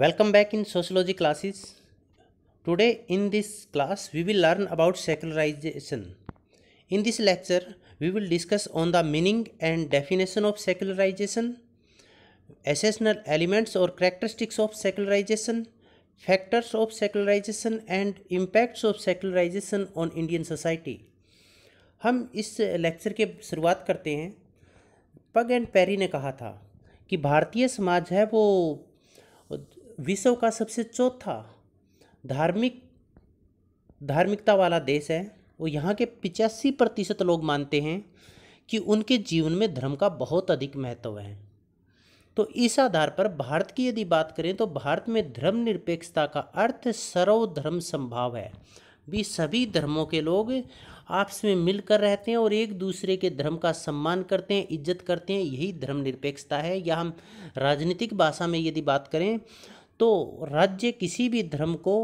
Welcome back in sociology classes. Today in this class we will learn about secularization. In this lecture we will discuss on the meaning and definition of secularization, essential elements or characteristics of secularization, factors of secularization and impacts of secularization on Indian society. हम इस lecture के शुरुआत करते हैं पग and peri ने कहा था कि भारतीय समाज है वो विश्व का सबसे चौथा धार्मिक धार्मिकता वाला देश है और यहाँ के पिचासी प्रतिशत लोग मानते हैं कि उनके जीवन में धर्म का बहुत अधिक महत्व है तो इस आधार पर भारत की यदि बात करें तो भारत में धर्म निरपेक्षता का अर्थ सर्वधर्म संभाव है भी सभी धर्मों के लोग आपस में मिलकर रहते हैं और एक दूसरे के धर्म का सम्मान करते हैं इज्जत करते हैं यही धर्म निरपेक्षता है या हम राजनीतिक भाषा में यदि बात करें तो राज्य किसी भी धर्म को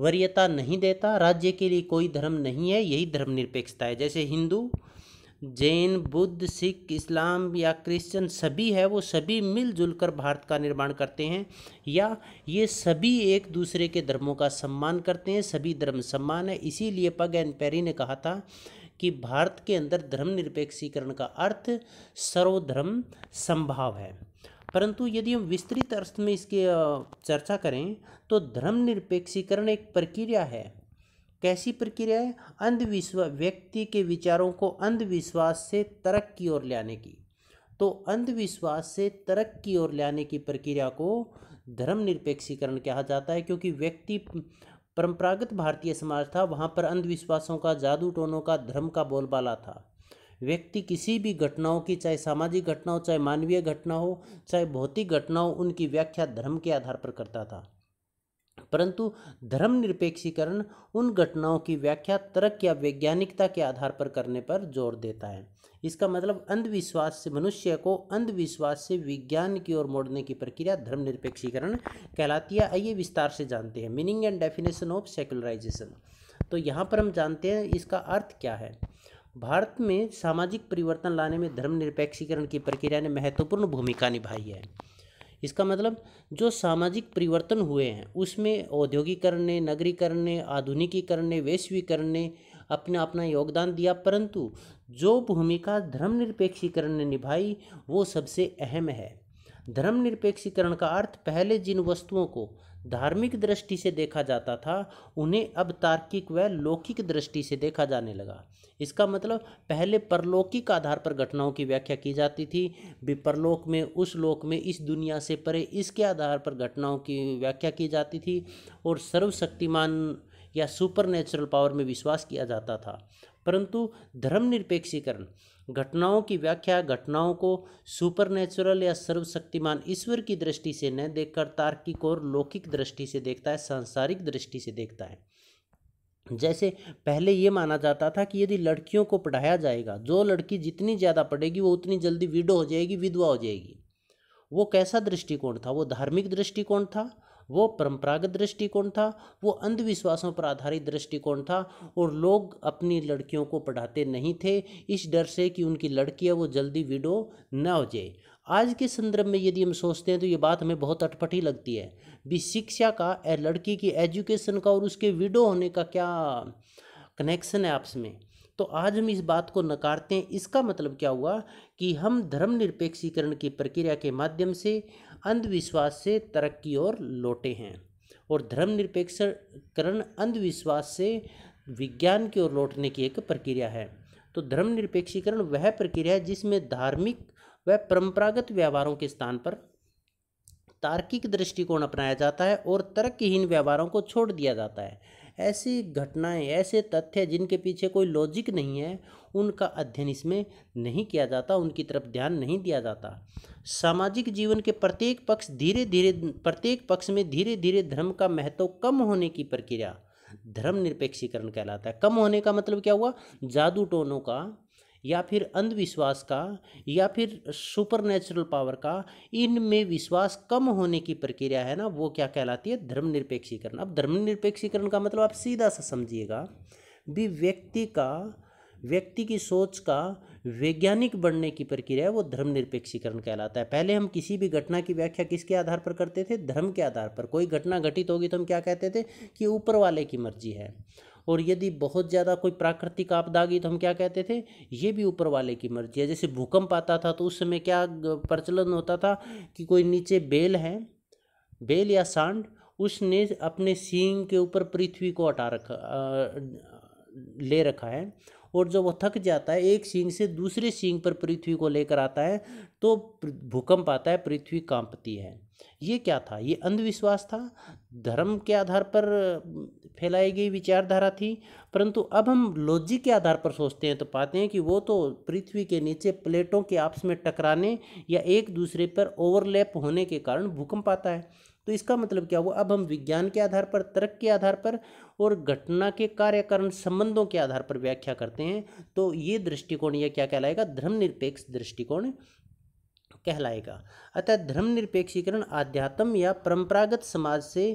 वरीयता नहीं देता राज्य के लिए कोई धर्म नहीं है यही धर्मनिरपेक्षता है जैसे हिंदू जैन बुद्ध सिख इस्लाम या क्रिश्चियन सभी है वो सभी मिलजुल कर भारत का निर्माण करते हैं या ये सभी एक दूसरे के धर्मों का सम्मान करते हैं सभी धर्म सम्मान है इसीलिए पग एन पेरी ने कहा था कि भारत के अंदर धर्मनिरपेक्षीकरण का अर्थ सर्वधर्म संभाव है परंतु यदि हम विस्तृत अर्थ में इसकी चर्चा करें तो धर्मनिरपेक्षीकरण एक प्रक्रिया है कैसी प्रक्रिया है अंधविश्वास व्यक्ति के विचारों को अंधविश्वास से तरक की ओर लाने की तो अंधविश्वास से तरक की ओर लाने की प्रक्रिया को धर्मनिरपेक्षीकरण कहा जाता है क्योंकि व्यक्ति परंपरागत भारतीय समाज था वहाँ पर अंधविश्वासों का जादू टोनों का धर्म का बोलबाला था व्यक्ति किसी भी घटनाओं की चाहे सामाजिक घटना हो चाहे मानवीय घटना हो चाहे भौतिक घटना हो उनकी व्याख्या धर्म के आधार पर करता था परंतु धर्मनिरपेक्षीकरण उन घटनाओं की व्याख्या तर्क या वैज्ञानिकता के आधार पर करने पर जोर देता है इसका मतलब अंधविश्वास से मनुष्य को अंधविश्वास से विज्ञान की ओर मोड़ने की प्रक्रिया धर्मनिरपेक्षीकरण कहलाती है आइए विस्तार से जानते हैं meaning and definition of secularisation तो यहाँ पर हम जानते हैं इसका अर्थ क्या है भारत में सामाजिक परिवर्तन लाने में धर्मनिरपेक्षीकरण की प्रक्रिया ने महत्वपूर्ण भूमिका निभाई है इसका मतलब जो सामाजिक परिवर्तन हुए हैं उसमें औद्योगिकरण ने नगरीकरण ने आधुनिकीकरण ने वैश्वीकरण ने अपना अपना योगदान दिया परंतु जो भूमिका धर्मनिरपेक्षीकरण ने निभाई वो सबसे अहम है धर्मनिरपेक्षीकरण का अर्थ पहले जिन वस्तुओं को धार्मिक दृष्टि से देखा जाता था उन्हें अब तार्किक व लौकिक दृष्टि से देखा जाने लगा इसका मतलब पहले परलौकिक आधार पर घटनाओं की व्याख्या की जाती थी विपरलोक में उस लोक में इस दुनिया से परे इसके आधार पर घटनाओं की व्याख्या की जाती थी और सर्वशक्तिमान या सुपर नेचुरल पावर में विश्वास किया जाता था परंतु धर्मनिरपेक्षीकरण घटनाओं की व्याख्या घटनाओं को सुपर या सर्वशक्तिमान ईश्वर की दृष्टि से न देखकर तार्किक और लौकिक दृष्टि से देखता है सांसारिक दृष्टि से देखता है जैसे पहले ये माना जाता था कि यदि लड़कियों को पढ़ाया जाएगा जो लड़की जितनी ज़्यादा पढ़ेगी वो उतनी जल्दी विडो हो जाएगी विधवा हो जाएगी वो कैसा दृष्टिकोण था वो धार्मिक दृष्टिकोण था वो परंपरागत दृष्टिकोण था वो अंधविश्वासों पर आधारित दृष्टिकोण था और लोग अपनी लड़कियों को पढ़ाते नहीं थे इस डर से कि उनकी लड़कियाँ वो जल्दी विडो ना हो जाए आज के संदर्भ में यदि हम सोचते हैं तो ये बात हमें बहुत अटपटी लगती है भी शिक्षा का लड़की की एजुकेशन का और उसके विडो होने का क्या कनेक्शन है आपस में तो आज हम इस बात को नकारते हैं इसका मतलब क्या हुआ कि हम धर्मनिरपेक्षीकरण की प्रक्रिया के माध्यम से अंधविश्वास से तरक्की ओर लौटे हैं और धर्मनिरपेक्षकरण अंधविश्वास से विज्ञान की ओर लौटने की एक प्रक्रिया है तो धर्मनिरपेक्षीकरण वह प्रक्रिया है जिसमें धार्मिक व परंपरागत व्यवहारों के स्थान पर तार्किक दृष्टिकोण अपनाया जाता है और तर्कहीन व्यवहारों को छोड़ दिया जाता है ऐसी घटनाएं ऐसे तथ्य जिनके पीछे कोई लॉजिक नहीं है उनका अध्ययन इसमें नहीं किया जाता उनकी तरफ ध्यान नहीं दिया जाता सामाजिक जीवन के प्रत्येक पक्ष धीरे धीरे प्रत्येक पक्ष में धीरे धीरे धर्म का महत्व कम होने की प्रक्रिया धर्म निरपेक्षीकरण कहलाता है कम होने का मतलब क्या हुआ जादू टोनों का या फिर अंधविश्वास का या फिर सुपर नेचुरल पावर का इनमें विश्वास कम होने की प्रक्रिया है ना वो क्या कहलाती है धर्मनिरपेक्षीकरण अब धर्मनिरपेक्षीकरण का मतलब आप सीधा सा समझिएगा भी व्यक्ति का व्यक्ति की सोच का वैज्ञानिक बनने की प्रक्रिया है वो धर्मनिरपेक्षीकरण कहलाता है पहले हम किसी भी घटना की व्याख्या किसके आधार पर करते थे धर्म के आधार पर कोई घटना घटित होगी तो हम क्या कहते थे कि ऊपर वाले की मर्जी है और यदि बहुत ज़्यादा कोई प्राकृतिक आपदा आ गई तो हम क्या कहते थे ये भी ऊपर वाले की मर्जी है जैसे भूकंप आता था तो उस समय क्या प्रचलन होता था कि कोई नीचे बेल है बेल या सांड उसने अपने सींग के ऊपर पृथ्वी को हटा रखा ले रखा है और जब वह थक जाता है एक सींग से दूसरे सींग पर पृथ्वी को लेकर आता है तो भूकंप आता है पृथ्वी कांपती है ये क्या था ये अंधविश्वास था धर्म के आधार पर फैलाई गई विचारधारा थी परंतु अब हम लॉजिक के आधार पर सोचते हैं तो पाते हैं कि वो तो पृथ्वी के नीचे प्लेटों के आपस में टकराने या एक दूसरे पर ओवरलैप होने के कारण भूकंप आता है तो इसका मतलब क्या हुआ अब हम विज्ञान के आधार पर तर्क के आधार पर और घटना के कार्यकरण संबंधों के आधार पर व्याख्या करते हैं तो ये दृष्टिकोण यह क्या कहलाएगा धर्मनिरपेक्ष दृष्टिकोण कहलाएगा अतः धर्मनिरपेक्षीकरण आध्यात्म या परंपरागत समाज से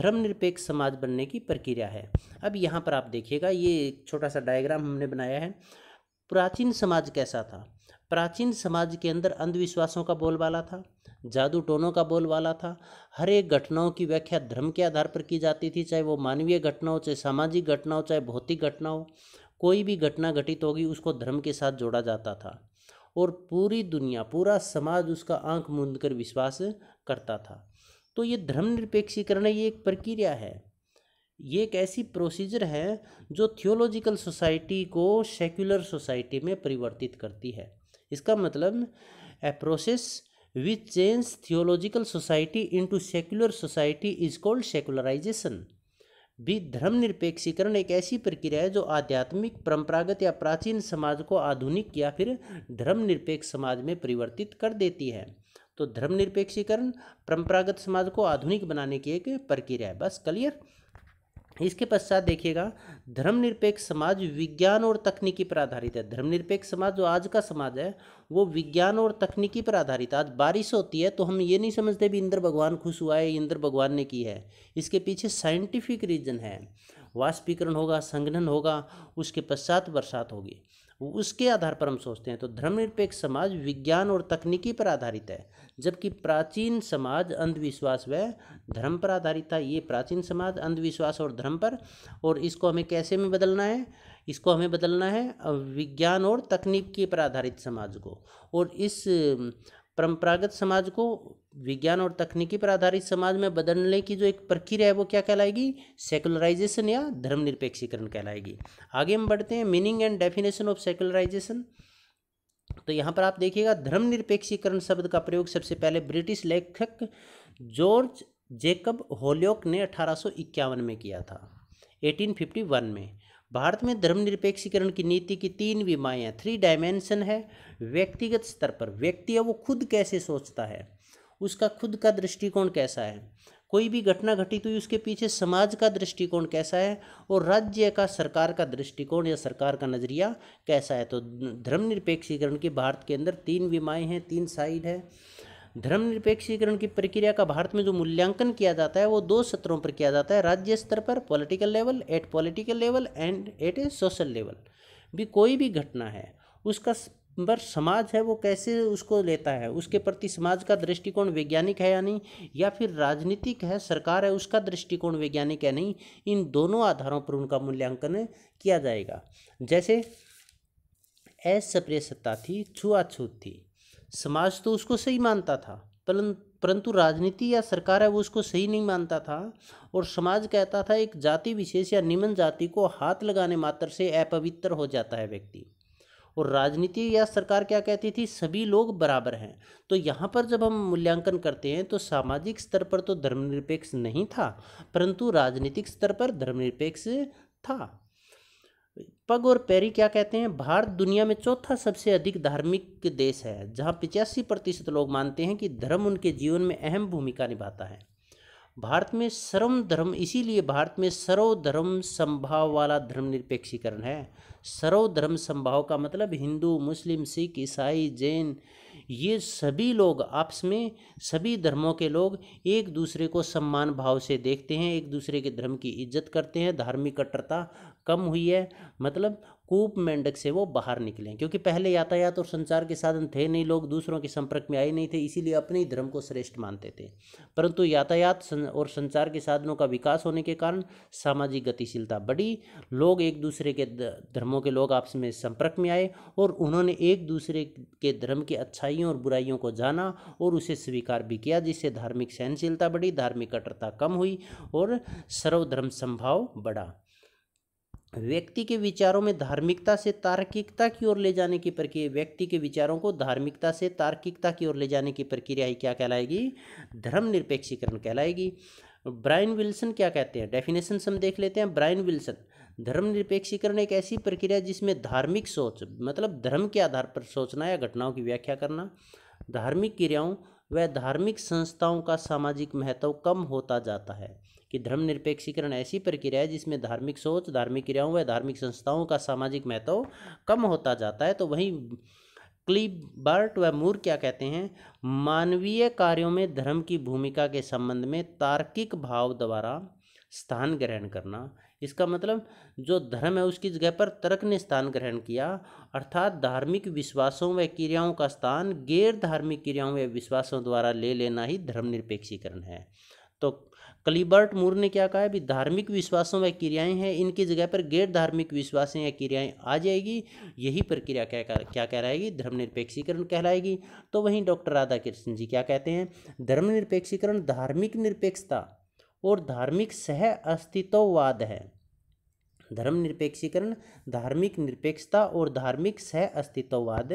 धर्मनिरपेक्ष समाज बनने की प्रक्रिया है अब यहाँ पर आप देखिएगा ये छोटा सा डायग्राम हमने बनाया है प्राचीन समाज कैसा था प्राचीन समाज के अंदर अंधविश्वासों का बोलबाला था जादू टोनों का बोलबाला था हर एक घटनाओं की व्याख्या धर्म के आधार पर की जाती थी चाहे वो मानवीय घटना हो चाहे सामाजिक घटना हो चाहे भौतिक घटना हो कोई भी घटना घटित होगी उसको धर्म के साथ जोड़ा जाता था और पूरी दुनिया पूरा समाज उसका आंख मूंद कर विश्वास करता था तो ये धर्मनिरपेक्षीकरण ये एक प्रक्रिया है ये एक ऐसी प्रोसीजर है जो थियोलॉजिकल सोसाइटी को सेक्युलर सोसाइटी में परिवर्तित करती है इसका मतलब a process which change theological society into secular society is called secularisation भी धर्मनिरपेक्षीकरण एक ऐसी प्रक्रिया है जो आध्यात्मिक परंपरागत या प्राचीन समाज को आधुनिक या फिर धर्मनिरपेक्ष समाज में परिवर्तित कर देती है तो धर्मनिरपेक्षीकरण परंपरागत समाज को आधुनिक बनाने की एक प्रक्रिया है बस क्लियर इसके पश्चात देखिएगा धर्मनिरपेक्ष समाज विज्ञान और तकनीकी पर आधारित है धर्मनिरपेक्ष समाज जो आज का समाज है वो विज्ञान और तकनीकी पर आधारित आज बारिश होती है तो हम ये नहीं समझते भी इंद्र भगवान खुश हुआ है इंद्र भगवान ने की है इसके पीछे साइंटिफिक रीजन है वाष्पीकरण होगा संघनन होगा उसके पश्चात बरसात होगी उसके आधार पर हम सोचते हैं तो धर्मनिरपेक्ष समाज विज्ञान और तकनीकी पर आधारित है जबकि प्राचीन समाज अंधविश्वास व धर्म पर आधारित था ये प्राचीन समाज अंधविश्वास और धर्म पर और इसको हमें कैसे में बदलना है इसको हमें बदलना है विज्ञान और तकनीकी पर आधारित समाज को और इस परंपरागत समाज को विज्ञान और तकनीकी पर आधारित समाज में बदलने की जो एक प्रक्रिया है वो क्या कहलाएगी सेकुलराइजेशन या धर्मनिरपेक्षीकरण कहलाएगी आगे हम बढ़ते हैं meaning and definition of secularisation तो यहाँ पर आप देखिएगा धर्मनिरपेक्षीकरण शब्द का प्रयोग सबसे पहले ब्रिटिश लेखक जॉर्ज जेकब होलियोक ने अठारह में किया था एटीन में भारत में धर्मनिरपेक्षीकरण की नीति की तीन विमाएँ थ्री डायमेंशन है व्यक्तिगत स्तर पर व्यक्ति है वो खुद कैसे सोचता है उसका खुद का दृष्टिकोण कैसा है कोई भी घटना घटित तो हुई उसके पीछे समाज का दृष्टिकोण कैसा है और राज्य का सरकार का दृष्टिकोण या सरकार का नज़रिया कैसा है तो धर्मनिरपेक्षीकरण की भारत के अंदर तीन विमाएँ हैं तीन साइड है धर्मनिरपेक्षीकरण की प्रक्रिया का भारत में जो मूल्यांकन किया जाता है वो दो सत्रों पर किया जाता है राज्य स्तर पर political level at political level and at a social level भी कोई भी घटना है उसका पर समाज है वो कैसे उसको लेता है उसके प्रति समाज का दृष्टिकोण वैज्ञानिक है या नहीं या फिर राजनीतिक है सरकार है उसका दृष्टिकोण वैज्ञानिक है नहीं इन दोनों आधारों पर उनका मूल्यांकन किया जाएगा जैसे असप्रिय सत्ता थी छुआछूत थी समाज तो उसको सही मानता था परंतु राजनीति या सरकार है वो उसको सही नहीं मानता था और समाज कहता था एक जाति विशेष या निम्न जाति को हाथ लगाने मात्र से अपवित्र हो जाता है व्यक्ति और राजनीति या सरकार क्या कहती थी सभी लोग बराबर हैं तो यहाँ पर जब हम मूल्यांकन करते हैं तो सामाजिक स्तर पर तो धर्मनिरपेक्ष नहीं था परंतु राजनीतिक स्तर पर धर्मनिरपेक्ष था पग और पेरी क्या कहते हैं भारत दुनिया में चौथा सबसे अधिक धार्मिक देश है जहां पिचासी प्रतिशत लोग मानते हैं कि धर्म उनके जीवन में अहम भूमिका निभाता है भारत में सर्व धर्म इसीलिए भारत में सर्वधर्म संभाव वाला धर्मनिरपेक्षीकरण है सर्वधर्म संभाव का मतलब हिंदू मुस्लिम सिख ईसाई जैन ये सभी लोग आपस में सभी धर्मों के लोग एक दूसरे को सम्मान भाव से देखते हैं एक दूसरे के धर्म की इज्जत करते हैं धार्मिक कट्टरता कम हुई है मतलब कूप मेंढक से वो बाहर निकलें क्योंकि पहले यातायात और संचार के साधन थे नहीं लोग दूसरों के संपर्क में आए नहीं थे इसीलिए अपने ही धर्म को श्रेष्ठ मानते थे परंतु यातायात और संचार के साधनों का विकास होने के कारण सामाजिक गतिशीलता बढ़ी लोग एक दूसरे के धर्मों के लोग आपस में संपर्क में आए और उन्होंने एक दूसरे के धर्म की अच्छाइयों और बुराइयों को जाना और उसे स्वीकार भी किया जिससे धार्मिक सहनशीलता बढ़ी धार्मिक कट्टरता कम हुई और सर्वधर्म संभाव बढ़ा व्यक्ति के विचारों में धार्मिकता से तार्किकता की ओर ले जाने की प्रक्रिया व्यक्ति के विचारों को धार्मिकता से तार्किकता की ओर ले जाने की प्रक्रिया ही क्या कहलाएगी धर्मनिरपेक्षीकरण कहलाएगी ब्रायन विल्सन क्या कहते हैं डेफिनेशन से हम देख लेते हैं ब्रायन विल्सन धर्मनिरपेक्षीकरण एक ऐसी प्रक्रिया जिसमें धार्मिक सोच मतलब धर्म के आधार पर सोचना या घटनाओं की व्याख्या करना धार्मिक क्रियाओं व धार्मिक संस्थाओं का सामाजिक महत्व कम होता जाता है कि धर्मनिरपेक्षीकरण ऐसी प्रक्रिया है जिसमें धार्मिक सोच धार्मिक क्रियाओं व धार्मिक संस्थाओं का सामाजिक महत्व कम होता जाता है तो वहीं क्लीबर्ट व मूर क्या कहते हैं मानवीय कार्यों में धर्म की भूमिका के संबंध में तार्किक भाव द्वारा स्थान ग्रहण करना इसका मतलब जो धर्म है उसकी जगह पर तर्क ने स्थान ग्रहण किया अर्थात धार्मिक विश्वासों व क्रियाओं का स्थान गैर धार्मिक क्रियाओं व विश्वासों द्वारा ले लेना ही धर्मनिरपेक्षीकरण है तो क्लीबर्ट मूर ने क्या कहा भी धार्मिक विश्वासों व क्रियाएं हैं इनकी जगह पर गैर धार्मिक विश्वासें या क्रियाएं आ जाएगी यही प्रक्रिया क्या क्या कहलाएगी धर्मनिरपेक्षीकरण कहलाएगी तो वहीं डॉक्टर राधा कृष्ण जी क्या कहते हैं धर्मनिरपेक्षीकरण धार्मिक निरपेक्षता और धार्मिक सह अस्तित्ववाद है धर्मनिरपेक्षीकरण धार्मिक निरपेक्षता और धार्मिक सह अस्तित्ववाद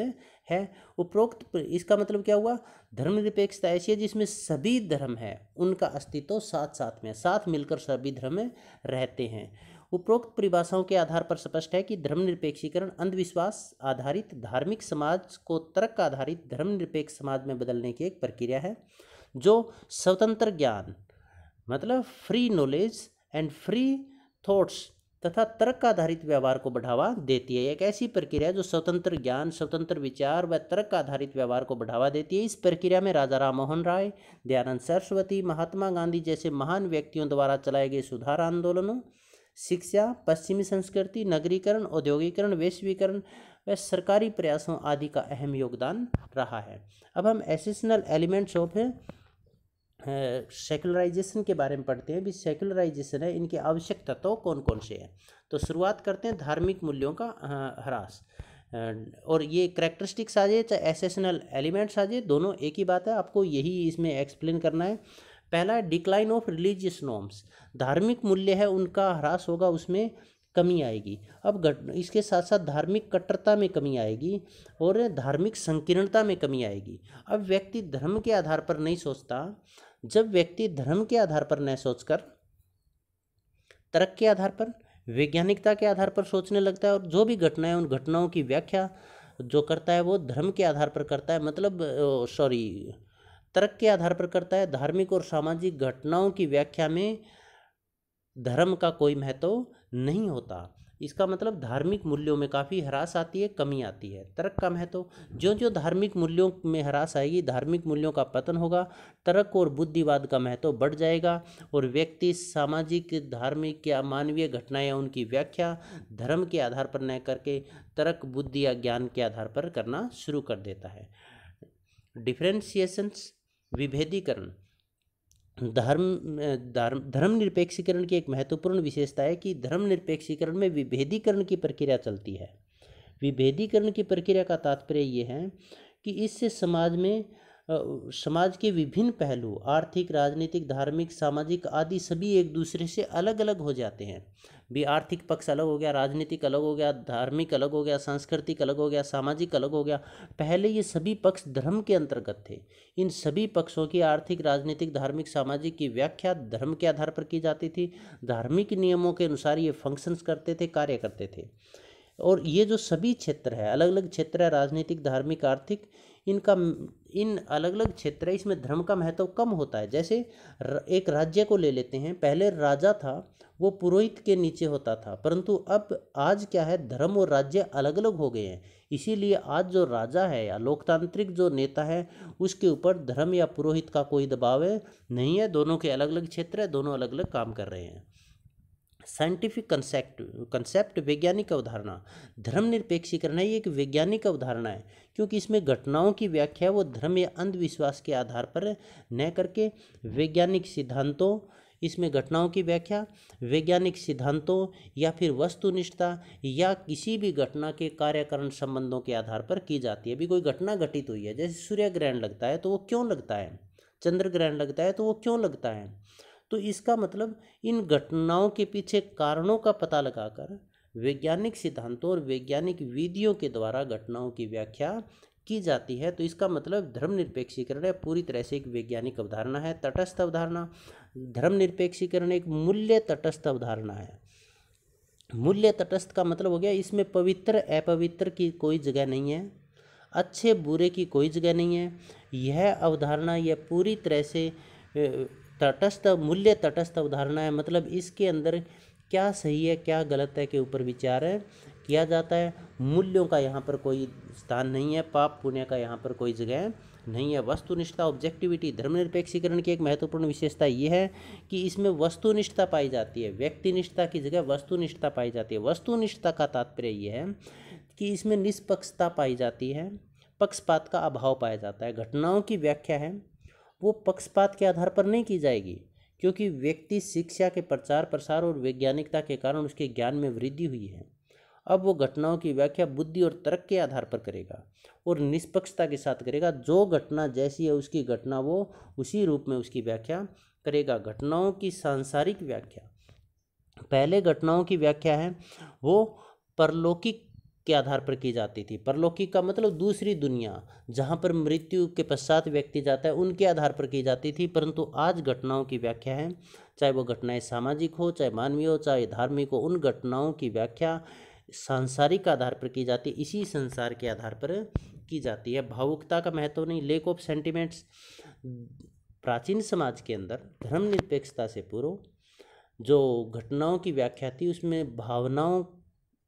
है उपरोक्त इसका मतलब क्या हुआ धर्मनिरपेक्षता ऐसी है जिसमें सभी धर्म है उनका अस्तित्व साथ साथ में साथ मिलकर सभी धर्म में रहते हैं उपरोक्त परिभाषाओं के आधार पर स्पष्ट है कि धर्मनिरपेक्षीकरण अंधविश्वास आधारित धार्मिक समाज को तर्क आधारित धर्मनिरपेक्ष समाज में बदलने की एक प्रक्रिया है जो स्वतंत्र ज्ञान मतलब free knowledge and free thoughts तथा तर्क आधारित व्यवहार को बढ़ावा देती है एक ऐसी प्रक्रिया जो स्वतंत्र ज्ञान स्वतंत्र विचार व तर्क आधारित व्यवहार को बढ़ावा देती है इस प्रक्रिया में राजा राम मोहन राय दयानंद सरस्वती महात्मा गांधी जैसे महान व्यक्तियों द्वारा चलाए गए सुधार आंदोलनों शिक्षा पश्चिमी संस्कृति नगरीकरण औद्योगिकरण वैश्वीकरण व सरकारी प्रयासों आदि का अहम योगदान रहा है अब हम एसेशनल एलिमेंट्स ऑफ सेकुलराइजेशन के बारे में पढ़ते हैं भी सेकुलराइजेशन है इनके आवश्यक तत्व तो कौन कौन से हैं तो शुरुआत करते हैं धार्मिक मूल्यों का ह्रास और ये करेक्टरिस्टिक्स आ जाए चाहे एसेशनल एलिमेंट्स आ जाए दोनों एक ही बात है आपको यही इसमें एक्सप्लेन करना है पहला है डिक्लाइन ऑफ रिलीजियस नॉर्म्स धार्मिक मूल्य है उनका ह्रास होगा उसमें कमी आएगी अब घट इसके साथ साथ धार्मिक कट्टरता में कमी आएगी और धार्मिक संकीर्णता में कमी आएगी अब व्यक्ति धर्म के आधार पर नहीं सोचता जब व्यक्ति धर्म के आधार पर न सोचकर तर्क के आधार पर वैज्ञानिकता के आधार पर सोचने लगता है और जो भी घटनाएं उन घटनाओं की व्याख्या जो करता है वो धर्म के आधार पर करता है मतलब सॉरी तर्क के आधार पर करता है धार्मिक और सामाजिक घटनाओं की व्याख्या में धर्म का कोई महत्व नहीं होता इसका मतलब धार्मिक मूल्यों में काफ़ी ह्रास आती है कमी आती है तर्क कम है तो जो जो धार्मिक मूल्यों में ह्रास आएगी धार्मिक मूल्यों का पतन होगा तर्क और बुद्धिवाद का महत्व तो बढ़ जाएगा और व्यक्ति सामाजिक धार्मिक या मानवीय घटनाएं उनकी व्याख्या धर्म के आधार पर न करके तर्क बुद्धि या ज्ञान के आधार पर करना शुरू कर देता है डिफ्रेंशिएशंस विभेदीकरण धर्म धर्म धर्मनिरपेक्षीकरण की एक महत्वपूर्ण विशेषता है कि धर्मनिरपेक्षीकरण में विभेदीकरण की प्रक्रिया चलती है विभेदीकरण की प्रक्रिया का तात्पर्य ये है कि इससे समाज में समाज के विभिन्न पहलू आर्थिक राजनीतिक धार्मिक सामाजिक आदि सभी एक दूसरे से अलग अलग हो जाते हैं भी आर्थिक पक्ष अलग हो गया राजनीतिक अलग हो गया धार्मिक अलग हो गया सांस्कृतिक अलग हो गया सामाजिक अलग हो गया पहले ये सभी पक्ष धर्म के अंतर्गत थे इन सभी पक्षों की आर्थिक राजनीतिक धार्मिक सामाजिक की व्याख्या धर्म के आधार पर की जाती थी धार्मिक नियमों के अनुसार ये फंक्शंस करते थे कार्य करते थे और ये जो सभी क्षेत्र है अलग अलग क्षेत्र है राजनीतिक धार्मिक आर्थिक इनका इन अलग अलग क्षेत्र इसमें धर्म का महत्व कम होता है जैसे एक राज्य को ले लेते हैं पहले राजा था वो पुरोहित के नीचे होता था परंतु अब आज क्या है धर्म और राज्य अलग अलग हो गए हैं इसीलिए आज जो राजा है या लोकतांत्रिक जो नेता है उसके ऊपर धर्म या पुरोहित का कोई दबाव है नहीं है दोनों के अलग अलग क्षेत्र है दोनों अलग अलग काम कर रहे हैं साइंटिफिक कंसेप्ट कंसेप्ट वैज्ञानिक अवधारणा धर्मनिरपेक्षीकरण ये एक वैज्ञानिक अवधारणा है क्योंकि इसमें घटनाओं की व्याख्या वो धर्म या अंधविश्वास के आधार पर न करके वैज्ञानिक सिद्धांतों इसमें घटनाओं की व्याख्या वैज्ञानिक सिद्धांतों या फिर वस्तुनिष्ठता या किसी भी घटना के कार्यकरण संबंधों के आधार पर की जाती है अभी कोई घटना घटित हुई है जैसे सूर्य ग्रहण लगता है तो वो क्यों लगता है चंद्र ग्रहण लगता है तो वो क्यों लगता है तो इसका मतलब इन घटनाओं के पीछे कारणों का पता लगाकर वैज्ञानिक सिद्धांतों और वैज्ञानिक विधियों के द्वारा घटनाओं की व्याख्या की जाती है तो इसका मतलब धर्मनिरपेक्षीकरण है पूरी तरह से एक वैज्ञानिक अवधारणा है तटस्थ अवधारणा धर्मनिरपेक्षीकरण एक मूल्य तटस्थ अवधारणा है मूल्य तटस्थ का मतलब हो गया इसमें पवित्र अपवित्र की कोई जगह नहीं है अच्छे बुरे की कोई जगह नहीं है यह अवधारणा यह पूरी तरह से तटस्थ मूल्य तटस्थ अवधारणा है मतलब इसके अंदर क्या सही है क्या गलत है के ऊपर विचार है किया जाता है मूल्यों का यहाँ पर कोई स्थान नहीं है पाप पुण्य का यहाँ पर कोई जगह नहीं है वस्तुनिष्ठता ऑब्जेक्टिविटी धर्मनिरपेक्षीकरण की एक महत्वपूर्ण विशेषता ये है कि इसमें वस्तुनिष्ठता पाई जाती है व्यक्तिनिष्ठता की जगह वस्तुनिष्ठता पाई जाती है वस्तुनिष्ठता का तात्पर्य ये है कि इसमें निष्पक्षता पाई जाती है पक्षपात का अभाव पाया जाता है घटनाओं की व्याख्या है वो पक्षपात के आधार पर नहीं की जाएगी क्योंकि व्यक्ति शिक्षा के प्रचार प्रसार और वैज्ञानिकता के कारण उसके ज्ञान में वृद्धि हुई है अब वो घटनाओं की व्याख्या बुद्धि और तर्क के आधार पर करेगा और निष्पक्षता के साथ करेगा जो घटना जैसी है उसकी घटना वो उसी रूप में उसकी व्याख्या करेगा घटनाओं की सांसारिक व्याख्या पहले घटनाओं की व्याख्या है वो परलौकिक के आधार पर की जाती थी परलौकिक का मतलब दूसरी दुनिया जहाँ पर मृत्यु के पश्चात व्यक्ति जाता है उनके आधार पर की जाती थी परंतु आज घटनाओं की व्याख्या है चाहे वो घटनाएं सामाजिक हो चाहे मानवीय हो चाहे धार्मिक हो उन घटनाओं की व्याख्या सांसारिक आधार पर की जाती है इसी संसार के आधार पर की जाती है भावुकता का महत्व नहीं लेक ऑफ सेंटिमेंट्स प्राचीन समाज के अंदर धर्मनिरपेक्षता से पूर्व जो घटनाओं की व्याख्या थी उसमें भावनाओं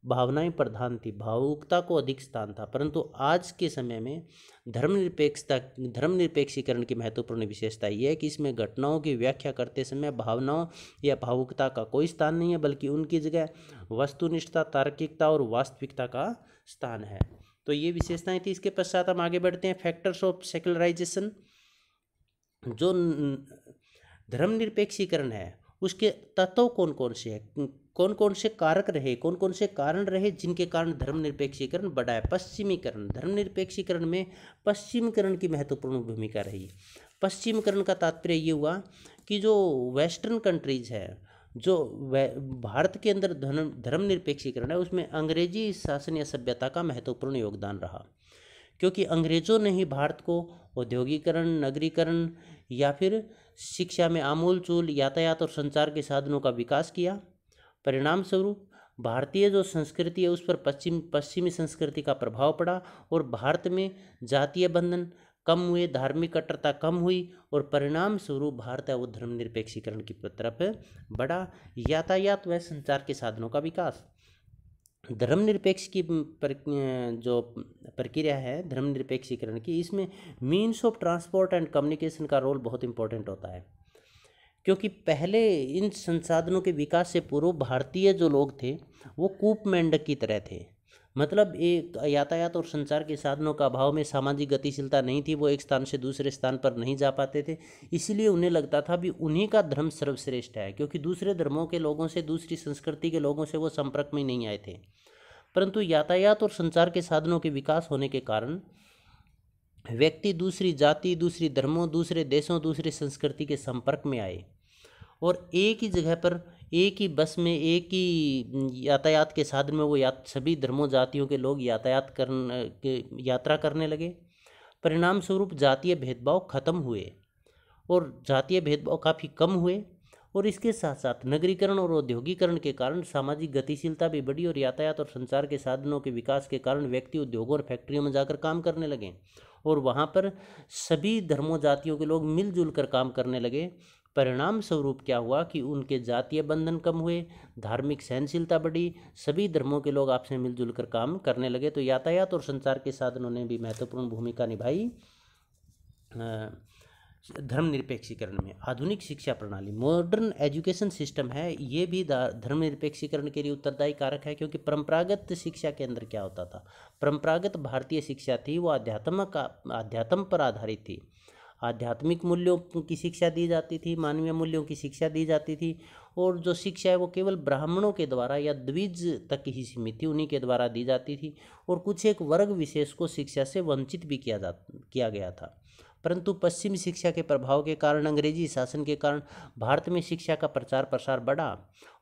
भावनाएं प्रधान थी भावुकता को अधिक स्थान था परंतु आज के समय में धर्मनिरपेक्षता धर्मनिरपेक्षीकरण की महत्वपूर्ण विशेषता यह है कि इसमें घटनाओं की व्याख्या करते समय भावनाओं या भावुकता का कोई स्थान नहीं है बल्कि उनकी जगह वस्तुनिष्ठता तार्किकता और वास्तविकता का स्थान है तो ये विशेषताएं थी इसके पश्चात हम आगे बढ़ते हैं फैक्टर्स ऑफ सेकुलराइजेशन जो धर्मनिरपेक्षीकरण है उसके तत्व कौन कौन से हैं कौन कौन से कारक रहे कौन कौन से कारण रहे जिनके कारण धर्मनिरपेक्षीकरण बढ़ा है पश्चिमीकरण धर्मनिरपेक्षीकरण में पश्चिमीकरण की महत्वपूर्ण भूमिका रही पश्चिमीकरण का तात्पर्य ये हुआ कि जो वेस्टर्न कंट्रीज़ है जो भारत के अंदर धर्म धर्मनिरपेक्षीकरण है उसमें अंग्रेजी शासन या सभ्यता का महत्वपूर्ण योगदान रहा क्योंकि अंग्रेजों ने ही भारत को औद्योगिकरण नगरीकरण या फिर शिक्षा में आमूल चूल यातायात और संचार के साधनों का विकास किया परिणाम स्वरूप भारतीय जो संस्कृति है उस पर पश्चिम पश्चिमी संस्कृति का प्रभाव पड़ा और भारत में जातीय बंधन कम हुए धार्मिक कट्टरता कम हुई और परिणाम स्वरूप भारत है वो धर्मनिरपेक्षीकरण की तरफ बढ़ा यातायात व संचार के साधनों का विकास धर्मनिरपेक्ष की पर, जो प्रक्रिया है धर्मनिरपेक्षीकरण की इसमें means of transport and communication का रोल बहुत इंपॉर्टेंट होता है क्योंकि पहले इन संसाधनों के विकास से पूर्व भारतीय जो लोग थे वो कूप मेंढक की तरह थे मतलब एक यातायात और संचार के साधनों का अभाव में सामाजिक गतिशीलता नहीं थी वो एक स्थान से दूसरे स्थान पर नहीं जा पाते थे इसीलिए उन्हें लगता था भी उन्हीं का धर्म सर्वश्रेष्ठ है क्योंकि दूसरे धर्मों के लोगों से दूसरी संस्कृति के लोगों से वो संपर्क में नहीं आए थे परंतु यातायात और संचार के साधनों के विकास होने के कारण व्यक्ति दूसरी जाति दूसरी धर्मों दूसरे देशों दूसरी संस्कृति के संपर्क में आए और एक ही जगह पर एक ही बस में एक ही यातायात के साधन में वो यात सभी धर्मों जातियों के लोग यातायात कर यात्रा करने लगे परिणाम स्वरूप जातीय भेदभाव खत्म हुए और जातीय भेदभाव काफ़ी कम हुए और इसके साथ साथ नगरीकरण और औद्योगिकरण के कारण सामाजिक गतिशीलता भी बढ़ी और यातायात और संचार के साधनों के विकास के कारण व्यक्ति उद्योगों और फैक्ट्रियों में जाकर काम करने लगे और वहाँ पर सभी धर्मों जातियों के लोग मिलजुल कर काम करने लगे परिणाम स्वरूप क्या हुआ कि उनके जातीय बंधन कम हुए धार्मिक सहनशीलता बढ़ी सभी धर्मों के लोग आपसे मिलजुल कर काम करने लगे तो यातायात और संचार के साधनों ने भी महत्वपूर्ण भूमिका निभाई धर्मनिरपेक्षीकरण में आधुनिक शिक्षा प्रणाली मॉडर्न एजुकेशन सिस्टम है ये भी धर्मनिरपेक्षीकरण के लिए उत्तरदायी कारक है क्योंकि परंपरागत शिक्षा के अंदर क्या होता था परंपरागत भारतीय शिक्षा थी वो अध्यात्म का अध्यात्म पर आधारित थी आध्यात्मिक मूल्यों की शिक्षा दी जाती थी मानवीय मूल्यों की शिक्षा दी जाती थी और जो शिक्षा है वो केवल ब्राह्मणों के द्वारा या द्विज तक ही सीमित थी उन्हीं के द्वारा दी जाती थी और कुछ एक वर्ग विशेष को शिक्षा से वंचित भी किया जा किया गया था परंतु पश्चिमी शिक्षा के प्रभाव के कारण अंग्रेजी शासन के कारण भारत में शिक्षा का प्रचार प्रसार बढ़ा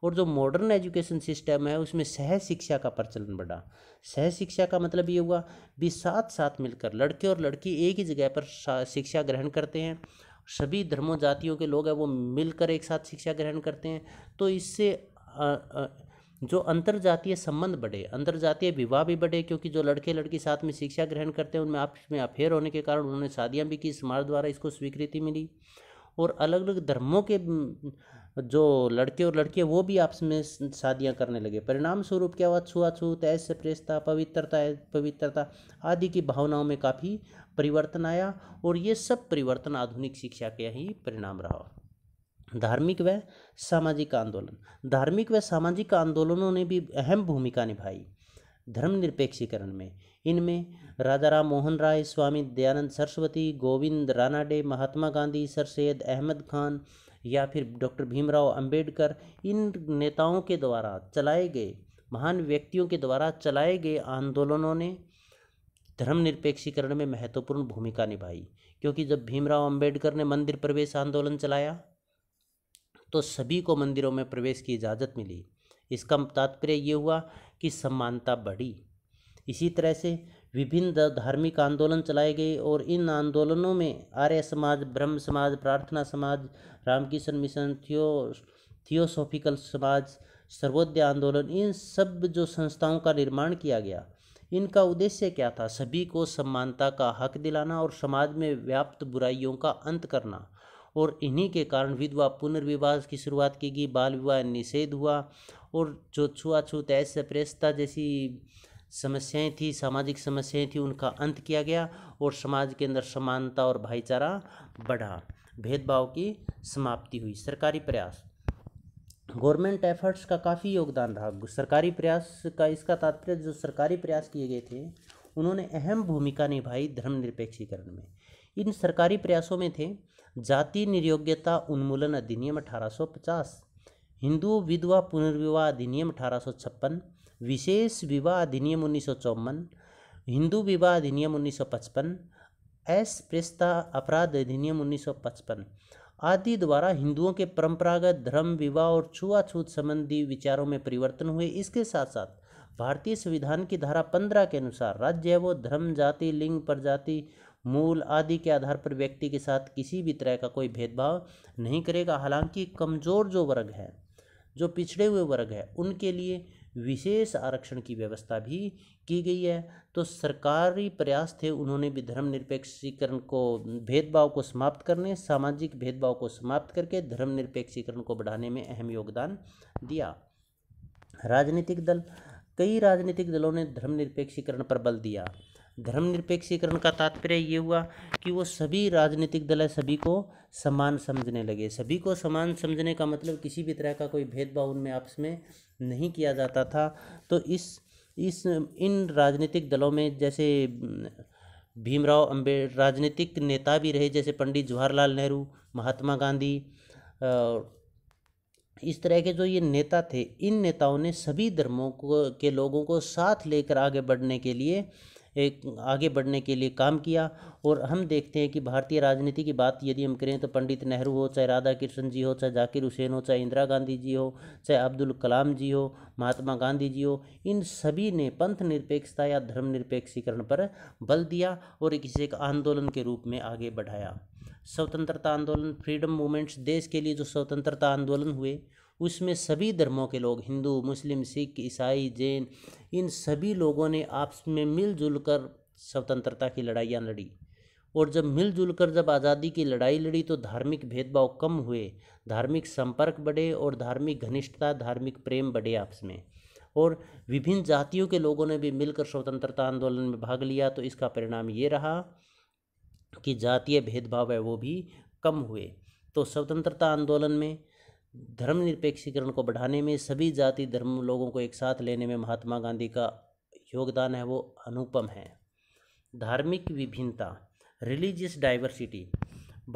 और जो मॉडर्न एजुकेशन सिस्टम है उसमें सह शिक्षा का प्रचलन बढ़ा सह शिक्षा का मतलब ये हुआ भी साथ साथ मिलकर लड़के और लड़की एक ही जगह पर शिक्षा ग्रहण करते हैं सभी धर्मों जातियों के लोग हैं वो मिलकर एक साथ शिक्षा ग्रहण करते हैं तो इससे जो जातीय संबंध बढ़े जातीय विवाह भी बढ़े क्योंकि जो लड़के लड़की साथ में शिक्षा ग्रहण करते हैं उनमें आपस में अफेयर होने के कारण उन्होंने शादियाँ भी की समाज द्वारा इसको स्वीकृति मिली और अलग अलग धर्मों के जो लड़के और लड़के वो भी आपस में शादियाँ करने लगे परिणाम स्वरूप क्या हुआ छुआछूत ऐसे प्रेस्ता पवित्रता पवित्रता आदि की भावनाओं में काफ़ी परिवर्तन आया और ये सब परिवर्तन आधुनिक शिक्षा के ही परिणाम रहा धार्मिक व सामाजिक आंदोलन धार्मिक व सामाजिक आंदोलनों ने भी अहम भूमिका निभाई धर्मनिरपेक्षीकरण में इनमें राजा राम मोहन राय स्वामी दयानंद सरस्वती गोविंद रानाडे महात्मा गांधी सर सैद अहमद खान या फिर डॉक्टर भीमराव अंबेडकर इन नेताओं के द्वारा चलाए गए महान व्यक्तियों के द्वारा चलाए गए आंदोलनों ने धर्मनिरपेक्षीकरण में महत्वपूर्ण भूमिका निभाई क्योंकि जब भीमराव अंबेडकर ने मंदिर प्रवेश आंदोलन चलाया तो सभी को मंदिरों में प्रवेश की इजाज़त मिली इसका तात्पर्य ये हुआ कि समानता बढ़ी इसी तरह से विभिन्न धार्मिक आंदोलन चलाए गए और इन आंदोलनों में आर्य समाज ब्रह्म समाज प्रार्थना समाज रामकिशन मिशन थियो थियोसोफिकल समाज सर्वोदय आंदोलन इन सब जो संस्थाओं का निर्माण किया गया इनका उद्देश्य क्या था सभी को समानता का हक दिलाना और समाज में व्याप्त बुराइयों का अंत करना और इन्हीं के कारण विधवा पुनर्विवाह की शुरुआत की गई बाल विवाह निषेध हुआ और जो छुआछूत प्रेस्ता जैसी समस्याएं थी सामाजिक समस्याएं थी उनका अंत किया गया और समाज के अंदर समानता और भाईचारा बढ़ा भेदभाव की समाप्ति हुई सरकारी प्रयास गवर्नमेंट एफर्ट्स का काफ़ी योगदान रहा सरकारी प्रयास का इसका तात्पर्य जो सरकारी प्रयास किए गए थे उन्होंने अहम भूमिका निभाई धर्मनिरपेक्षीकरण में इन सरकारी प्रयासों में थे जाति निर्योग्यता उन्मूलन अधिनियम 1850 हिंदू विधवा पुनर्विवाह अधिनियम अठारह विशेष विवाह अधिनियम उन्नीस हिंदू विवाह अधिनियम 1955 एस प्रेस्ता अपराध अधिनियम 1955 आदि द्वारा हिंदुओं के परंपरागत धर्म विवाह और छुआछूत संबंधी विचारों में परिवर्तन हुए इसके साथ साथ भारतीय संविधान की धारा पंद्रह के अनुसार राज्य वो धर्म जाति लिंग प्रजाति मूल आदि के आधार पर व्यक्ति के साथ किसी भी तरह का कोई भेदभाव नहीं करेगा हालांकि कमज़ोर जो वर्ग है जो पिछड़े हुए वर्ग है उनके लिए विशेष आरक्षण की व्यवस्था भी की गई है तो सरकारी प्रयास थे उन्होंने भी धर्मनिरपेक्षीकरण को भेदभाव को समाप्त करने सामाजिक भेदभाव को समाप्त करके धर्मनिरपेक्षीकरण को बढ़ाने में अहम योगदान दिया राजनीतिक दल कई राजनीतिक दलों ने धर्मनिरपेक्षीकरण पर बल दिया धर्मनिरपेक्षीकरण का तात्पर्य ये हुआ कि वो सभी राजनीतिक दल है सभी को समान समझने लगे सभी को समान समझने का मतलब किसी भी तरह का कोई भेदभाव उनमें आपस में नहीं किया जाता था तो इस इस इन राजनीतिक दलों में जैसे भीमराव अम्बे राजनीतिक नेता भी रहे जैसे पंडित जवाहरलाल नेहरू महात्मा गांधी इस तरह के जो ये नेता थे इन नेताओं ने सभी धर्मों को के लोगों को साथ लेकर आगे बढ़ने के लिए एक आगे बढ़ने के लिए काम किया और हम देखते हैं कि भारतीय राजनीति की बात यदि हम करें तो पंडित नेहरू हो चाहे राधा कृष्ण जी हो चाहे जाकिर हुसैन हो चाहे इंदिरा गांधी जी हो चाहे अब्दुल कलाम जी हो महात्मा गांधी जी हो इन सभी ने पंथ निरपेक्षता या धर्मनिरपेक्षीकरण पर बल दिया और एक इसे एक आंदोलन के रूप में आगे बढ़ाया स्वतंत्रता आंदोलन फ्रीडम मूवमेंट्स देश के लिए जो स्वतंत्रता आंदोलन हुए उसमें सभी धर्मों के लोग हिंदू मुस्लिम सिख ईसाई जैन इन सभी लोगों ने आपस में मिलजुल कर स्वतंत्रता की लड़ाइयाँ लड़ी और जब मिलजुल कर जब आज़ादी की लड़ाई लड़ी तो धार्मिक भेदभाव कम हुए धार्मिक संपर्क बढ़े और धार्मिक घनिष्ठता धार्मिक प्रेम बढ़े आपस में और विभिन्न जातियों के लोगों ने भी मिलकर स्वतंत्रता आंदोलन में भाग लिया तो इसका परिणाम ये रहा कि जातीय भेदभाव है वो भी कम हुए तो स्वतंत्रता आंदोलन में धर्मनिरपेक्षीकरण को बढ़ाने में सभी जाति धर्म लोगों को एक साथ लेने में महात्मा गांधी का योगदान है वो अनुपम है धार्मिक विभिन्नता रिलीजियस डाइवर्सिटी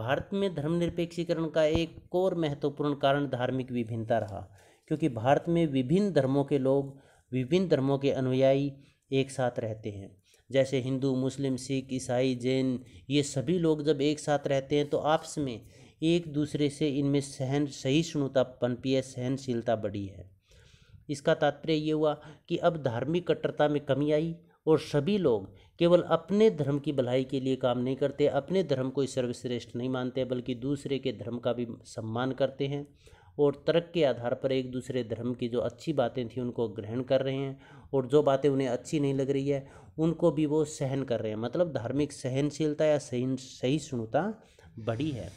भारत में धर्मनिरपेक्षीकरण का एक और महत्वपूर्ण कारण धार्मिक विभिन्नता रहा क्योंकि भारत में विभिन्न धर्मों के लोग विभिन्न धर्मों के अनुयायी एक साथ रहते हैं जैसे हिंदू मुस्लिम सिख ईसाई जैन ये सभी लोग जब एक साथ रहते हैं तो आपस में एक दूसरे से इनमें सहन सहिष्णुतापन पनपी सहनशीलता बढ़ी है इसका तात्पर्य ये हुआ कि अब धार्मिक कट्टरता में कमी आई और सभी लोग केवल अपने धर्म की भलाई के लिए काम नहीं करते अपने धर्म को सर्वश्रेष्ठ नहीं मानते बल्कि दूसरे के धर्म का भी सम्मान करते हैं और तर्क के आधार पर एक दूसरे धर्म की जो अच्छी बातें थी उनको ग्रहण कर रहे हैं और जो बातें उन्हें अच्छी नहीं लग रही है उनको भी वो सहन कर रहे हैं मतलब धार्मिक सहनशीलता या सहिष्णुता बढ़ी है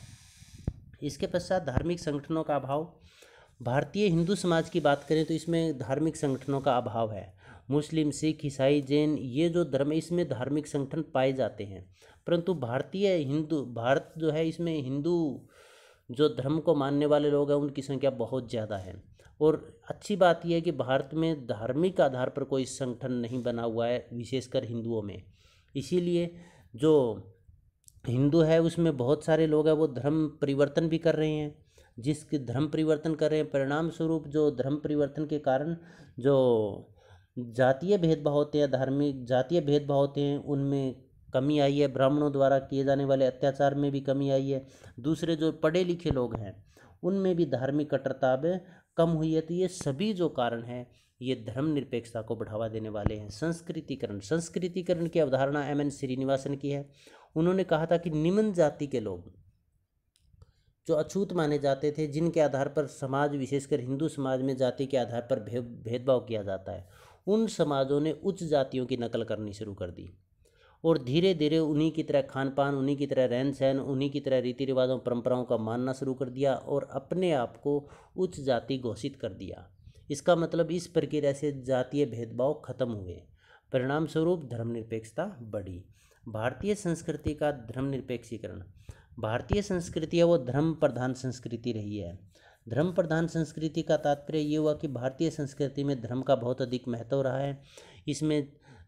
इसके पश्चात धार्मिक संगठनों का अभाव भारतीय हिंदू समाज की बात करें तो इसमें धार्मिक संगठनों का अभाव है मुस्लिम सिख ईसाई जैन ये जो धर्म इसमें धार्मिक संगठन पाए जाते हैं परंतु भारतीय हिंदू भारत जो है इसमें हिंदू जो धर्म को मानने वाले लोग हैं उनकी संख्या बहुत ज़्यादा है और अच्छी बात यह है कि भारत में धार्मिक आधार पर कोई संगठन नहीं बना हुआ है विशेषकर हिंदुओं में इसीलिए जो हिंदू है उसमें बहुत सारे लोग हैं वो धर्म परिवर्तन भी कर रहे हैं जिसके धर्म परिवर्तन कर रहे हैं परिणाम स्वरूप जो धर्म परिवर्तन के कारण जो जातीय भेदभाव होते हैं धार्मिक जातीय भेदभाव होते हैं उनमें कमी आई है ब्राह्मणों द्वारा किए जाने वाले अत्याचार में भी कमी आई है दूसरे जो पढ़े लिखे लोग हैं उनमें भी धार्मिक कट्टरता कम हुई है तो ये सभी जो कारण हैं ये धर्म निरपेक्षता को बढ़ावा देने वाले हैं संस्कृतिकरण संस्कृतिकरण की अवधारणा एम एन श्रीनिवासन की है उन्होंने कहा था कि निम्न जाति के लोग जो अछूत माने जाते थे जिनके आधार पर समाज विशेषकर हिंदू समाज में जाति के आधार पर भेदभाव किया जाता है उन समाजों ने उच्च जातियों की नकल करनी शुरू कर दी और धीरे धीरे उन्हीं की तरह खान पान उन्हीं की तरह रहन सहन उन्हीं की तरह रीति रिवाजों परंपराओं का मानना शुरू कर दिया और अपने आप को उच्च जाति घोषित कर दिया इसका मतलब इस प्रक्रिया से जातीय भेदभाव खत्म हुए परिणामस्वरूप धर्मनिरपेक्षता बढ़ी भारतीय संस्कृति का धर्मनिरपेक्षीकरण भारतीय संस्कृति है वो धर्म प्रधान संस्कृति रही है धर्म प्रधान संस्कृति का तात्पर्य ये हुआ कि भारतीय संस्कृति में धर्म का बहुत अधिक महत्व रहा है इसमें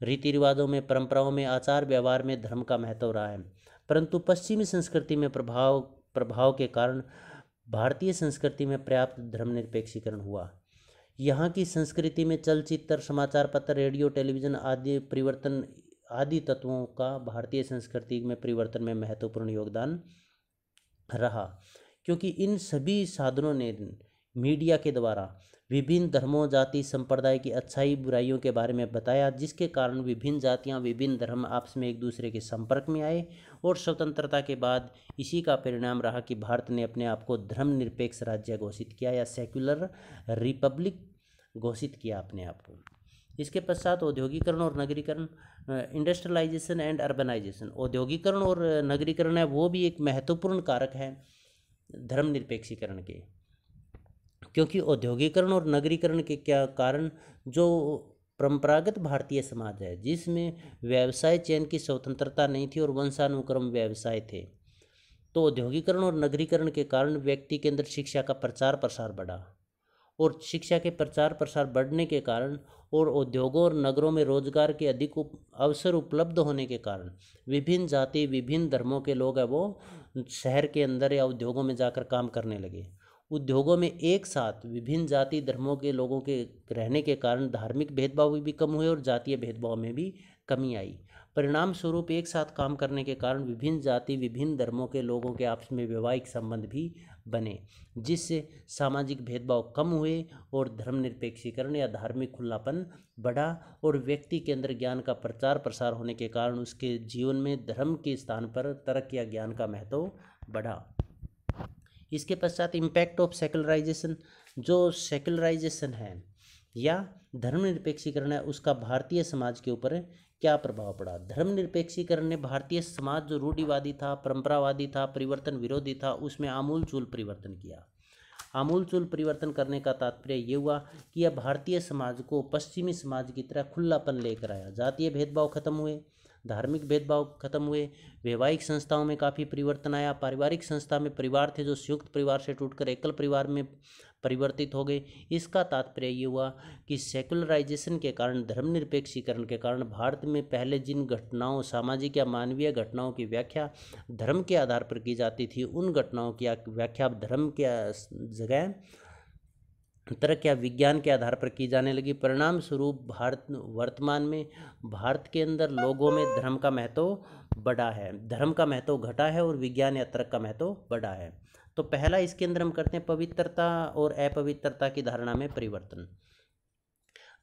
रीति रिवाजों में परंपराओं में आचार व्यवहार में धर्म का महत्व रहा है परंतु पश्चिमी संस्कृति में प्रभाव प्रभाव के कारण भारतीय संस्कृति में पर्याप्त धर्मनिरपेक्षीकरण हुआ यहाँ की संस्कृति में चलचित्र समाचार पत्र रेडियो टेलीविज़न आदि परिवर्तन आदि तत्वों का भारतीय संस्कृति में परिवर्तन में महत्वपूर्ण योगदान रहा क्योंकि इन सभी साधनों ने मीडिया के द्वारा विभिन्न धर्मों जाति संप्रदाय की अच्छाई बुराइयों के बारे में बताया जिसके कारण विभिन्न जातियां विभिन्न धर्म आपस में एक दूसरे के संपर्क में आए और स्वतंत्रता के बाद इसी का परिणाम रहा कि भारत ने अपने आप को धर्मनिरपेक्ष राज्य घोषित किया या सेक्युलर रिपब्लिक घोषित किया अपने आप को इसके पश्चात औद्योगिकरण और नगरीकरण इंडस्ट्रियलाइजेशन एंड अर्बनाइजेशन औद्योगिकरण और नगरीकरण है वो भी एक महत्वपूर्ण कारक है धर्मनिरपेक्षीकरण के क्योंकि औद्योगिकरण और नगरीकरण के क्या कारण जो परंपरागत भारतीय समाज है जिसमें व्यवसाय चयन की स्वतंत्रता नहीं थी और वंशानुक्रम व्यवसाय थे तो औद्योगिकरण और नगरीकरण के कारण व्यक्ति के अंदर शिक्षा का प्रचार प्रसार बढ़ा और शिक्षा के प्रचार प्रसार बढ़ने के कारण और उद्योगों और नगरों में रोजगार के अधिक उप, अवसर उपलब्ध होने के कारण विभिन्न जाति विभिन्न धर्मों के लोग हैं वो शहर के अंदर या उद्योगों में जाकर काम करने लगे उद्योगों में एक साथ विभिन्न जाति धर्मों के लोगों के रहने के कारण धार्मिक भेदभाव भी कम हुए और जातीय भेदभाव में भी कमी आई परिणाम स्वरूप एक साथ काम करने के कारण विभिन्न जाति विभिन्न धर्मों के लोगों के आपस में वैवाहिक संबंध भी बने जिससे सामाजिक भेदभाव कम हुए और धर्मनिरपेक्षीकरण या धार्मिक खुलापन बढ़ा और व्यक्ति के अंदर ज्ञान का प्रचार प्रसार होने के कारण उसके जीवन में धर्म के स्थान पर तर्क या ज्ञान का महत्व बढ़ा इसके पश्चात इम्पैक्ट ऑफ सेकुलराइजेशन जो सेकुलराइजेशन है या धर्मनिरपेक्षीकरण है उसका भारतीय समाज के ऊपर क्या प्रभाव पड़ा धर्मनिरपेक्षीकरण ने भारतीय समाज जो रूढ़िवादी था परंपरावादी था परिवर्तन विरोधी था उसमें आमूलचूल परिवर्तन किया आमूलचूल परिवर्तन करने का तात्पर्य ये हुआ कि यह भारतीय समाज को पश्चिमी समाज की तरह खुलापन लेकर आया जातीय भेदभाव खत्म हुए धार्मिक भेदभाव खत्म हुए वैवाहिक संस्थाओं में काफ़ी परिवर्तन आया पारिवारिक संस्था में परिवार थे जो संयुक्त परिवार से टूटकर एकल परिवार में परिवर्तित हो गए इसका तात्पर्य ये हुआ कि सेकुलराइजेशन के कारण धर्मनिरपेक्षीकरण के कारण भारत में पहले जिन घटनाओं सामाजिक या मानवीय घटनाओं की व्याख्या धर्म के आधार पर की जाती थी उन घटनाओं की व्याख्या धर्म के जगह तर्क या विज्ञान के आधार पर की जाने लगी परिणाम स्वरूप भारत वर्तमान में भारत के अंदर लोगों में धर्म का महत्व बढ़ा है धर्म का महत्व घटा है और विज्ञान या तर्क का महत्व बढ़ा है तो पहला इसके अंदर हम करते हैं पवित्रता और अपवित्रता की धारणा में परिवर्तन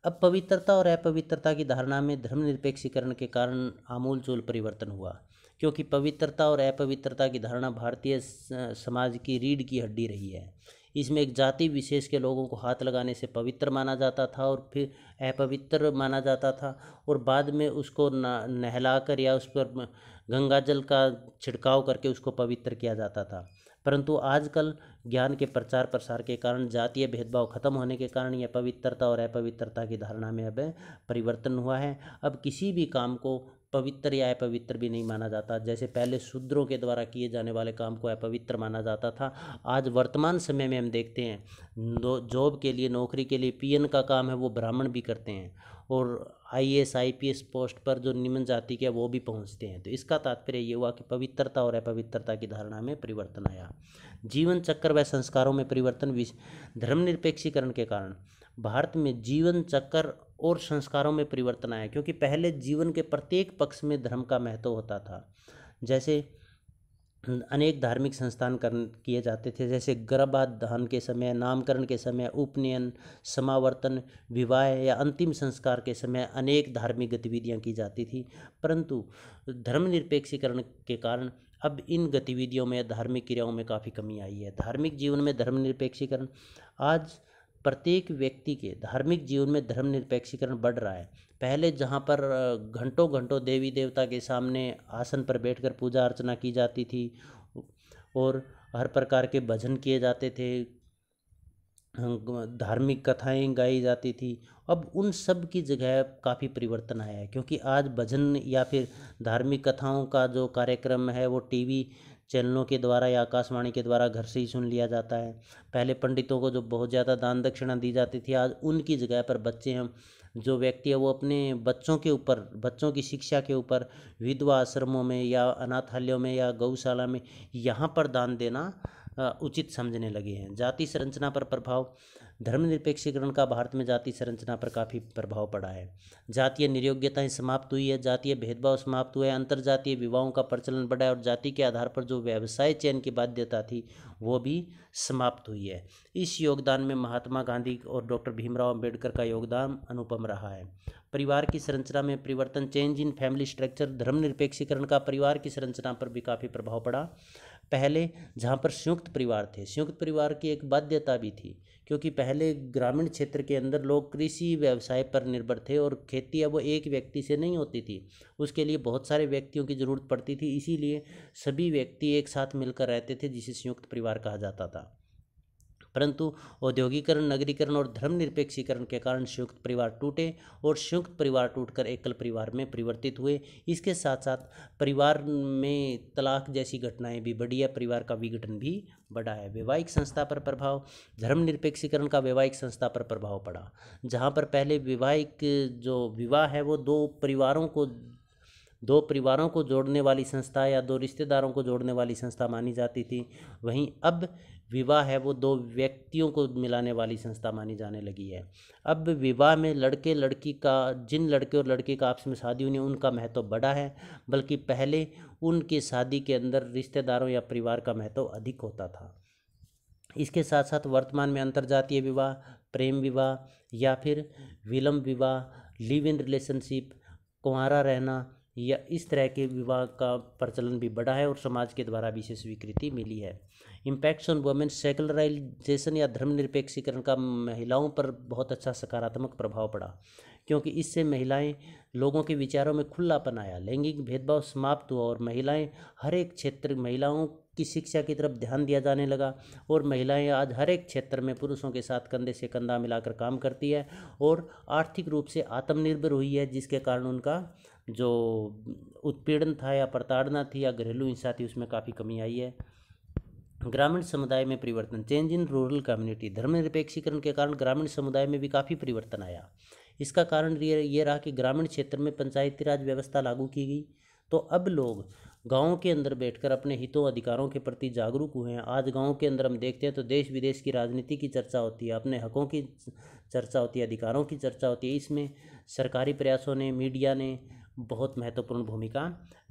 अब पवित्रता और अपवित्रता की धारणा में धर्मनिरपेक्षीकरण के कारण आमूलचूल परिवर्तन हुआ क्योंकि पवित्रता और अपवित्रता की धारणा भारतीय समाज की रीढ़ की हड्डी रही है इसमें एक जाति विशेष के लोगों को हाथ लगाने से पवित्र माना जाता था और फिर अपवित्र माना जाता था और बाद में उसको नहला कर या उस पर गंगा जल का छिड़काव करके उसको पवित्र किया जाता था परंतु आजकल ज्ञान के प्रचार प्रसार के कारण जातीय भेदभाव खत्म होने के कारण यह पवित्रता और अपवित्रता की धारणा में अब परिवर्तन हुआ है अब किसी भी काम को पवित्र या अपवित्र भी नहीं माना जाता जैसे पहले शूद्रों के द्वारा किए जाने वाले काम को अपवित्र माना जाता था आज वर्तमान समय में हम देखते हैं जॉब के लिए नौकरी के लिए पीएन का काम है वो ब्राह्मण भी करते हैं और I I S P S post पर जो निम्न जाति के वो भी पहुंचते हैं तो इसका तात्पर्य ये हुआ कि पवित्रता और अपवित्रता की धारणा में परिवर्तन आया जीवन चक्र व संस्कारों में परिवर्तन विश धर्मनिरपेक्षीकरण के कारण भारत में जीवन चक्र और संस्कारों में परिवर्तन आया क्योंकि पहले जीवन के प्रत्येक पक्ष में धर्म का महत्व होता था जैसे अनेक धार्मिक संस्थान कर किए जाते थे जैसे गर्भाधान के समय नामकरण के समय उपनयन समावर्तन विवाह या अंतिम संस्कार के समय अनेक धार्मिक गतिविधियां की जाती थी परंतु धर्मनिरपेक्षीकरण के कारण अब इन गतिविधियों में धार्मिक क्रियाओं में काफ़ी कमी आई है धार्मिक जीवन में धर्मनिरपेक्षीकरण आज प्रत्येक व्यक्ति के धार्मिक जीवन में धर्मनिरपेक्षीकरण बढ़ रहा है पहले जहाँ पर घंटों घंटों देवी देवता के सामने आसन पर बैठकर पूजा अर्चना की जाती थी और हर प्रकार के भजन किए जाते थे धार्मिक कथाएं गाई जाती थी अब उन सब की जगह काफ़ी परिवर्तन आया है क्योंकि आज भजन या फिर धार्मिक कथाओं का जो कार्यक्रम है वो टीवी चैनलों के द्वारा या आकाशवाणी के द्वारा घर से ही सुन लिया जाता है पहले पंडितों को जो बहुत ज़्यादा दान दक्षिणा दी जाती थी आज उनकी जगह पर बच्चे हम जो व्यक्ति है वो अपने बच्चों के ऊपर बच्चों की शिक्षा के ऊपर विधवा आश्रमों में या अनाथालयों में या गौशाला में यहाँ पर दान देना उचित समझने लगे हैं जाति संरचना पर प्रभाव धर्मनिरपेक्षीकरण का भारत में जाति संरचना पर काफ़ी प्रभाव पड़ा है जातीय नियोग्यताएँ समाप्त हुई है जातीय भेदभाव समाप्त हुआ है अंतर्जातीय विवाहों का प्रचलन बढ़ा है और जाति के आधार पर जो व्यवसाय चयन की बाध्यता थी वो भी समाप्त हुई है इस योगदान में महात्मा गांधी और डॉक्टर भीमराव अम्बेडकर का योगदान अनुपम रहा है परिवार की संरचना में परिवर्तन चेंज इन फैमिली स्ट्रक्चर धर्मनिरपेक्षीकरण का परिवार की संरचना पर भी काफ़ी प्रभाव पड़ा पहले जहाँ पर संयुक्त परिवार थे संयुक्त परिवार की एक बाध्यता भी थी क्योंकि पहले ग्रामीण क्षेत्र के अंदर लोग कृषि व्यवसाय पर निर्भर थे और खेती अब वो एक व्यक्ति से नहीं होती थी उसके लिए बहुत सारे व्यक्तियों की ज़रूरत पड़ती थी इसीलिए सभी व्यक्ति एक साथ मिलकर रहते थे जिसे संयुक्त परिवार कहा जाता था परंतु औद्योगिकरण नगरीकरण और धर्मनिरपेक्षीकरण के कारण संयुक्त परिवार टूटे और संयुक्त परिवार टूटकर एकल परिवार में परिवर्तित हुए इसके साथ साथ परिवार में तलाक जैसी घटनाएं भी बढ़ी है परिवार का विघटन भी बढ़ा है वैवाहिक संस्था पर प्रभाव धर्मनिरपेक्षीकरण का वैवाहिक संस्था पर प्रभाव पड़ा जहाँ पर पहले वैवाहिक जो विवाह है वो दो परिवारों को दो परिवारों को जोड़ने वाली संस्था या दो रिश्तेदारों को जोड़ने वाली संस्था मानी जाती थी वहीं अब विवाह है वो दो व्यक्तियों को मिलाने वाली संस्था मानी जाने लगी है अब विवाह में लड़के लड़की का जिन लड़के और लड़की का आपस में शादी होनी उनका महत्व बड़ा है बल्कि पहले उनकी शादी के अंदर रिश्तेदारों या परिवार का महत्व अधिक होता था इसके साथ साथ वर्तमान में अंतर्जातीय विवाह प्रेम विवाह या फिर विलम्ब विवाह लिव इन रिलेशनशिप कुंवारा रहना या इस तरह के विवाह का प्रचलन भी बढ़ा है और समाज के द्वारा विशेष स्वीकृति मिली है इम्पैक्ट्स ऑन वुमेन सेकुलराइजेशन या धर्मनिरपेक्षीकरण का महिलाओं पर बहुत अच्छा सकारात्मक प्रभाव पड़ा क्योंकि इससे महिलाएं लोगों के विचारों में खुलापन आया लैंगिक भेदभाव समाप्त हुआ और महिलाएं हर एक क्षेत्र महिलाओं की शिक्षा की तरफ ध्यान दिया जाने लगा और महिलाएं आज हर एक क्षेत्र में पुरुषों के साथ कंधे से कंधा मिलाकर काम करती है और आर्थिक रूप से आत्मनिर्भर हुई है जिसके कारण उनका जो उत्पीड़न था या प्रताड़ना थी या घरेलू हिंसा थी उसमें काफ़ी कमी आई है ग्रामीण समुदाय में परिवर्तन चेंज इन रूरल कम्युनिटी धर्मनिरपेक्षीकरण के कारण ग्रामीण समुदाय में भी काफ़ी परिवर्तन आया इसका कारण ये ये रहा कि ग्रामीण क्षेत्र में पंचायती राज व्यवस्था लागू की गई तो अब लोग गाँव के अंदर बैठकर अपने हितों अधिकारों के प्रति जागरूक हुए हैं आज गाँव के अंदर हम देखते हैं तो देश विदेश की राजनीति की चर्चा होती है अपने हकों की चर्चा होती है अधिकारों की चर्चा होती है इसमें सरकारी प्रयासों ने मीडिया ने बहुत महत्वपूर्ण भूमिका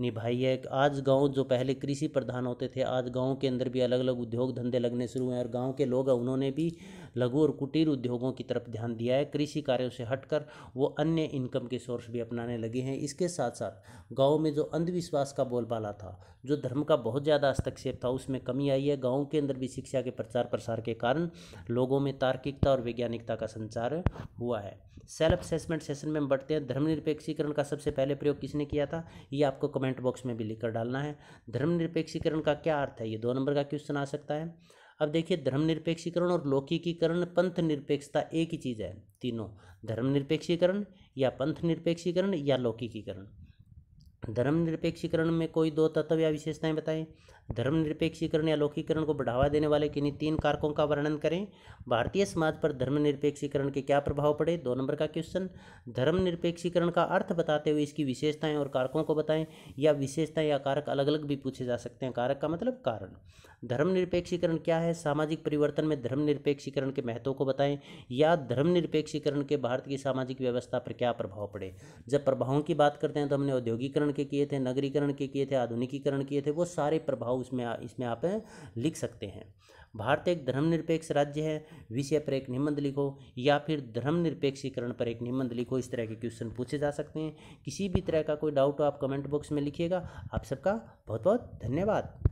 निभाई है आज गांव जो पहले कृषि प्रधान होते थे आज गांव के अंदर भी अलग अलग उद्योग धंधे लगने शुरू हैं और गांव के लोग उन्होंने भी लघु और कुटीर उद्योगों की तरफ ध्यान दिया है कृषि कार्यों से हटकर वो अन्य इनकम के सोर्स भी अपनाने लगे हैं इसके साथ साथ गाँव में जो अंधविश्वास का बोलबाला था जो धर्म का बहुत ज़्यादा हस्तक्षेप था उसमें कमी आई है गाँव के अंदर भी शिक्षा के प्रचार प्रसार के कारण लोगों में तार्किकता और वैज्ञानिकता का संचार हुआ है सेल्फ असेसमेंट सेशन में हम बढ़ते हैं धर्मनिरपेक्षीकरण का सबसे पहले पहले प्रयोग किसने किया था ये आपको कमेंट बॉक्स में भी लिखकर डालना है धर्मनिरपेक्षीकरण का क्या अर्थ है ये दो नंबर का क्वेश्चन आ सकता है अब देखिए धर्मनिरपेक्षीकरण और लौकिकीकरण पंथ निरपेक्षता एक ही चीज़ है तीनों धर्मनिरपेक्षीकरण या पंथ निरपेक्षीकरण या लौकिकीकरण धर्मनिरपेक्षीकरण में कोई दो तत्व या विशेषताएं बताएं धर्मनिरपेक्षीकरण या लौकीकरण को बढ़ावा देने वाले किन्हीं तीन कारकों का वर्णन करें भारतीय समाज पर धर्मनिरपेक्षीकरण के क्या प्रभाव पड़े दो नंबर का क्वेश्चन धर्मनिरपेक्षीकरण का अर्थ बताते हुए इसकी विशेषताएं और कारकों को बताएं या विशेषताएं या कारक अलग अलग भी पूछे जा सकते हैं कारक का मतलब कारण धर्मनिरपेक्षीकरण क्या है सामाजिक परिवर्तन में धर्मनिरपेक्षीकरण के महत्व को बताएं या धर्मनिरपेक्षीकरण के भारत की सामाजिक व्यवस्था पर क्या प्रभाव पड़े जब प्रभावों की बात करते हैं तो हमने औद्योगिकरण के किए थे नगरीकरण के किए थे आधुनिकीकरण किए थे वो सारे प्रभाव उसमें इसमें आप लिख सकते हैं भारत एक धर्मनिरपेक्ष राज्य है विषय पर एक निबंध लिखो या फिर धर्मनिरपेक्षीकरण पर एक निबंध लिखो इस तरह के क्वेश्चन पूछे जा सकते हैं किसी भी तरह का कोई डाउट हो आप कमेंट बॉक्स में लिखिएगा आप सबका बहुत बहुत धन्यवाद